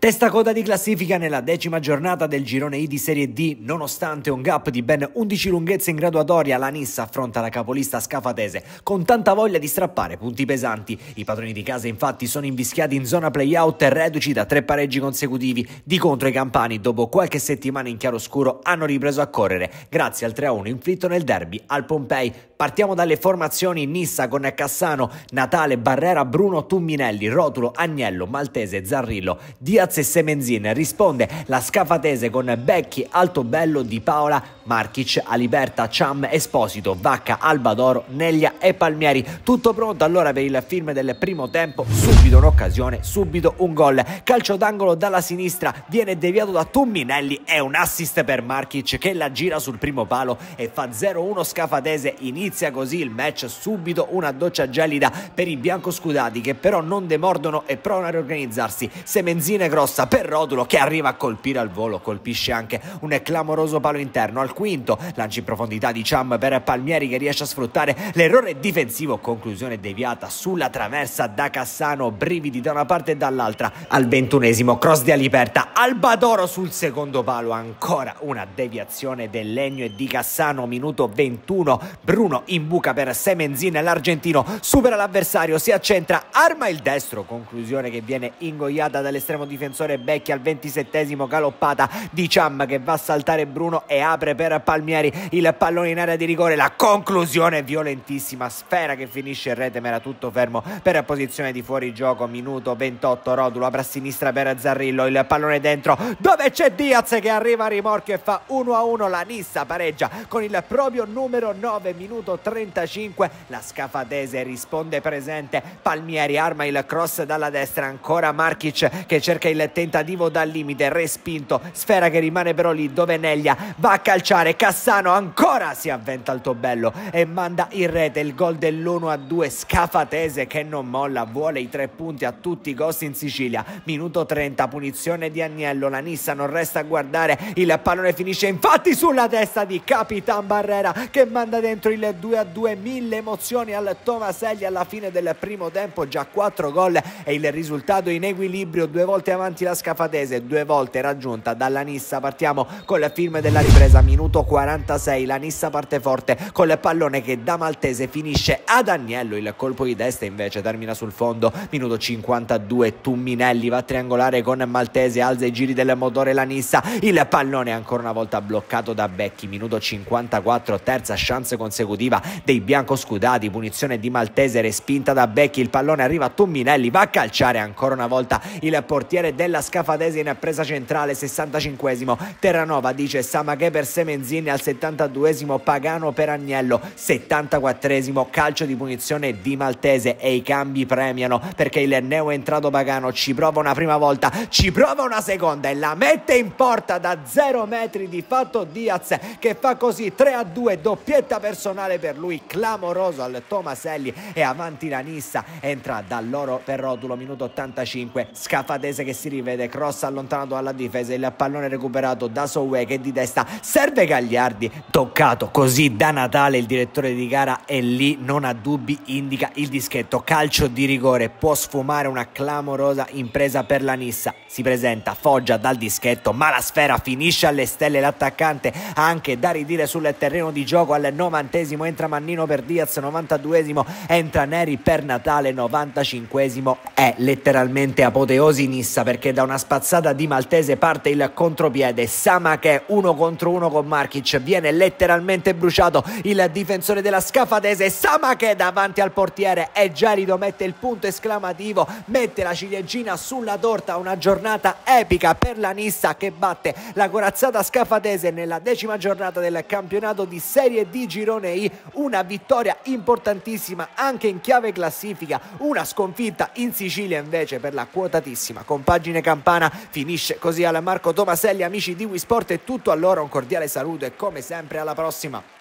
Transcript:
Testa coda di classifica nella decima giornata del girone I di Serie D, nonostante un gap di ben 11 lunghezze in graduatoria, la Nissa affronta la capolista scafatese con tanta voglia di strappare punti pesanti. I padroni di casa infatti sono invischiati in zona playout reduci da tre pareggi consecutivi. Di contro i campani, dopo qualche settimana in chiaroscuro, hanno ripreso a correre grazie al 3-1 inflitto nel derby al Pompei. Partiamo dalle formazioni Nissa con Cassano, Natale, Barrera, Bruno, Tumminelli, Rotulo, Agnello, Maltese, Zarrillo, Diaz e Semenzin. Risponde la Scafatese con Becchi, Altobello, Di Paola, Markic, Aliberta, Ciam, Esposito, Vacca, Albadoro, Neglia e Palmieri. Tutto pronto allora per il film del primo tempo, subito un'occasione, subito un gol. Calcio d'angolo dalla sinistra, viene deviato da Tumminelli È un assist per Markic che la gira sul primo palo e fa 0-1 Scafatese inizio Inizia così il match subito una doccia gelida per i biancoscudati che però non demordono e provano a riorganizzarsi. Semenzina e grossa per Rodulo che arriva a colpire al volo, colpisce anche un clamoroso palo interno al quinto, lancio in profondità di Cham per Palmieri che riesce a sfruttare l'errore difensivo, conclusione deviata sulla traversa da Cassano, brividi da una parte e dall'altra. Al ventunesimo cross di Aliperta, Albadoro sul secondo palo, ancora una deviazione del legno e di Cassano, minuto 21, Bruno in buca per Semenzin l'argentino, supera l'avversario, si accentra, arma il destro, conclusione che viene ingoiata dall'estremo difensore Becchi al 27 galoppata di Ciam che va a saltare Bruno e apre per Palmieri il pallone in area di rigore, la conclusione violentissima, sfera che finisce in rete, ma era tutto fermo per posizione di fuori gioco minuto 28, Rodulo apre a sinistra per Zarrillo, il pallone dentro dove c'è Diaz che arriva a rimorchio e fa 1-1, la Nissa pareggia con il proprio numero 9 minuto minuto 35 la Scafadese risponde presente Palmieri arma il cross dalla destra ancora Markic che cerca il tentativo dal limite respinto sfera che rimane però lì dove Neglia va a calciare Cassano ancora ancora si avventa il tobello e manda in rete il gol dell'1 a 2 scafatese che non molla, vuole i tre punti a tutti i costi in Sicilia. Minuto 30, punizione di Agnello, la Nissa non resta a guardare, il pallone finisce infatti sulla testa di Capitan Barrera che manda dentro il 2 a 2, mille emozioni al Tomaselli alla fine del primo tempo, già 4 gol e il risultato in equilibrio, due volte avanti la scafatese, due volte raggiunta dalla Nissa. Partiamo col film della ripresa, minuto 46, la Canissa parte forte con il pallone che da Maltese finisce ad Agnello, il colpo di destra invece termina sul fondo, minuto 52 Tumminelli va a triangolare con Maltese, alza i giri del motore la Nissa, il pallone ancora una volta bloccato da Becchi, minuto 54 terza chance consecutiva dei biancoscudati, punizione di Maltese respinta da Becchi, il pallone arriva a Tumminelli, va a calciare ancora una volta il portiere della Scafadese in presa centrale, 65esimo Terranova dice Samaghe per Semenzini al 72 72 Pagano per Agnello, 74 calcio di punizione di Maltese e i cambi premiano perché il neo entrato Pagano ci prova una prima volta, ci prova una seconda e la mette in porta da 0 metri di fatto Diaz che fa così 3 a 2 doppietta personale per lui clamoroso al Tomaselli e avanti la Nissa entra dall'oro per Rotulo minuto 85 Scafatese che si rivede cross allontanato dalla difesa il pallone recuperato da Sowe che di testa serve Gagliardi tocca mercato. Così da Natale il direttore di gara è lì, non ha dubbi, indica il dischetto. Calcio di rigore, può sfumare una clamorosa impresa per la Nissa. Si presenta Foggia dal dischetto, ma la sfera finisce alle stelle. L'attaccante ha anche da ridire sul terreno di gioco. Al novantesimo. entra Mannino per Diaz, 92 entra Neri per Natale, 95 è letteralmente apoteosi Nissa perché da una spazzata di Maltese parte il contropiede. Sama che uno contro uno con Markic viene letteralmente letteralmente bruciato il difensore della Scafadese Samache davanti al portiere e Gelido mette il punto esclamativo mette la ciliegina sulla torta una giornata epica per la Nissa che batte la corazzata Scafadese nella decima giornata del campionato di Serie D Girone I una vittoria importantissima anche in chiave classifica una sconfitta in Sicilia invece per la quotatissima compagine campana finisce così alla Marco Tomaselli amici di Wisport e tutto a loro un cordiale saluto e come sempre alla prossima.